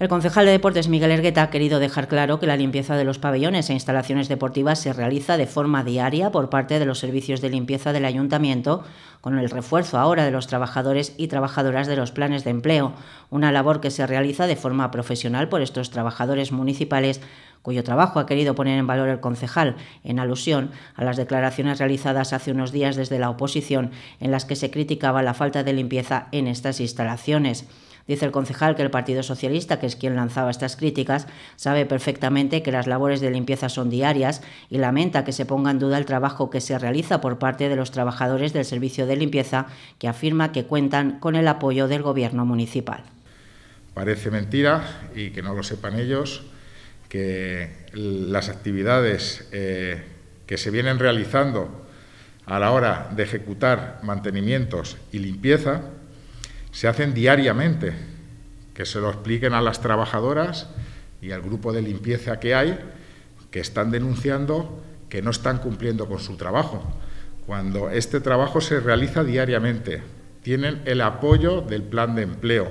El concejal de Deportes Miguel Ergueta ha querido dejar claro que la limpieza de los pabellones e instalaciones deportivas se realiza de forma diaria por parte de los servicios de limpieza del ayuntamiento, con el refuerzo ahora de los trabajadores y trabajadoras de los planes de empleo, una labor que se realiza de forma profesional por estos trabajadores municipales cuyo trabajo ha querido poner en valor el concejal, en alusión a las declaraciones realizadas hace unos días desde la oposición en las que se criticaba la falta de limpieza en estas instalaciones. Dice el concejal que el Partido Socialista, que es quien lanzaba estas críticas, sabe perfectamente que las labores de limpieza son diarias y lamenta que se ponga en duda el trabajo que se realiza por parte de los trabajadores del servicio de limpieza, que afirma que cuentan con el apoyo del Gobierno municipal. Parece mentira y que no lo sepan ellos que las actividades eh, que se vienen realizando a la hora de ejecutar mantenimientos y limpieza se hacen diariamente, que se lo expliquen a las trabajadoras y al grupo de limpieza que hay, que están denunciando que no están cumpliendo con su trabajo, cuando este trabajo se realiza diariamente. Tienen el apoyo del plan de empleo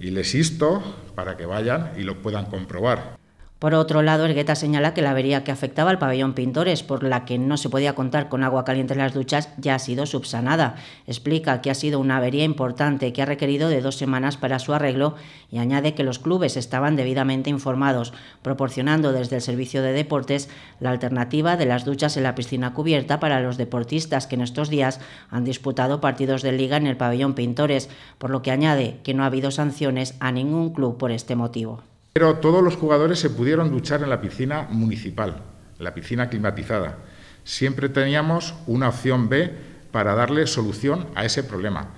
y les insto para que vayan y lo puedan comprobar. Por otro lado, Ergueta señala que la avería que afectaba al pabellón Pintores, por la que no se podía contar con agua caliente en las duchas, ya ha sido subsanada. Explica que ha sido una avería importante que ha requerido de dos semanas para su arreglo y añade que los clubes estaban debidamente informados, proporcionando desde el servicio de deportes la alternativa de las duchas en la piscina cubierta para los deportistas que en estos días han disputado partidos de liga en el pabellón Pintores, por lo que añade que no ha habido sanciones a ningún club por este motivo. Pero todos los jugadores se pudieron duchar en la piscina municipal, la piscina climatizada. Siempre teníamos una opción B para darle solución a ese problema.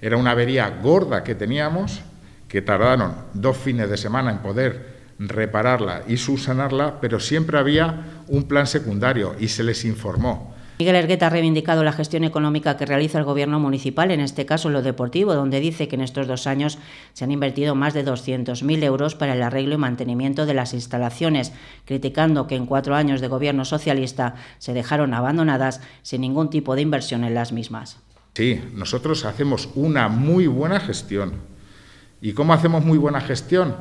Era una avería gorda que teníamos, que tardaron dos fines de semana en poder repararla y subsanarla, pero siempre había un plan secundario y se les informó. Miguel Ergueta ha reivindicado la gestión económica que realiza el Gobierno municipal, en este caso lo deportivo, donde dice que en estos dos años se han invertido más de 200.000 euros para el arreglo y mantenimiento de las instalaciones, criticando que en cuatro años de gobierno socialista se dejaron abandonadas sin ningún tipo de inversión en las mismas. Sí, nosotros hacemos una muy buena gestión. ¿Y cómo hacemos muy buena gestión?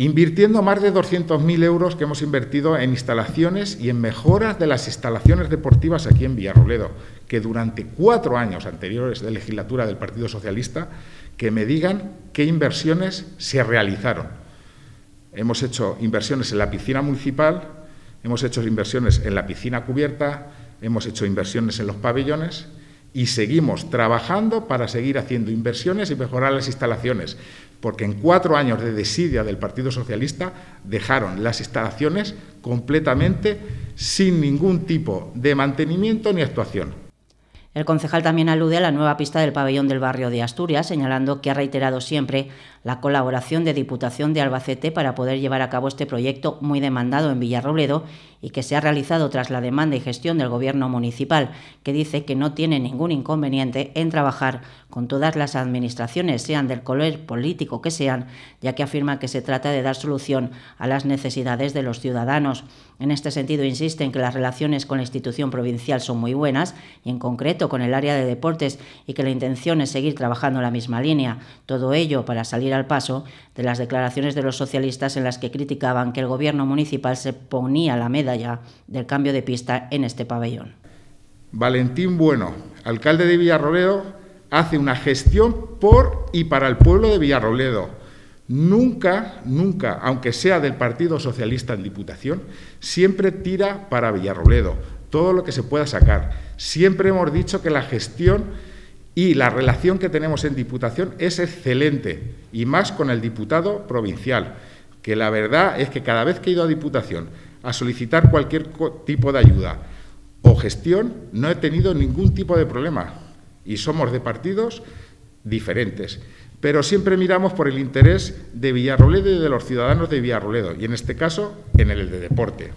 invirtiendo más de 200.000 euros que hemos invertido en instalaciones y en mejoras de las instalaciones deportivas aquí en Villarroledo, que durante cuatro años anteriores de legislatura del Partido Socialista, que me digan qué inversiones se realizaron. Hemos hecho inversiones en la piscina municipal, hemos hecho inversiones en la piscina cubierta, hemos hecho inversiones en los pabellones y seguimos trabajando para seguir haciendo inversiones y mejorar las instalaciones, porque en cuatro años de desidia del Partido Socialista dejaron las instalaciones completamente sin ningún tipo de mantenimiento ni actuación. El concejal también alude a la nueva pista del pabellón del barrio de Asturias, señalando que ha reiterado siempre la colaboración de Diputación de Albacete para poder llevar a cabo este proyecto muy demandado en Villarrobledo y que se ha realizado tras la demanda y gestión del Gobierno municipal, que dice que no tiene ningún inconveniente en trabajar con todas las administraciones, sean del color político que sean, ya que afirma que se trata de dar solución a las necesidades de los ciudadanos. En este sentido, insiste en que las relaciones con la institución provincial son muy buenas y, en concreto, con el área de deportes y que la intención es seguir trabajando en la misma línea. Todo ello para salir al paso de las declaraciones de los socialistas en las que criticaban que el gobierno municipal se ponía la medalla del cambio de pista en este pabellón. Valentín Bueno, alcalde de Villarroledo, hace una gestión por y para el pueblo de Villarroledo. Nunca, nunca, aunque sea del Partido Socialista en Diputación, siempre tira para Villarroledo todo lo que se pueda sacar. Siempre hemos dicho que la gestión y la relación que tenemos en Diputación es excelente, y más con el diputado provincial, que la verdad es que cada vez que he ido a Diputación a solicitar cualquier tipo de ayuda o gestión, no he tenido ningún tipo de problema. Y somos de partidos diferentes. Pero siempre miramos por el interés de Villarroledo y de los ciudadanos de Villarroledo, y en este caso, en el de deporte.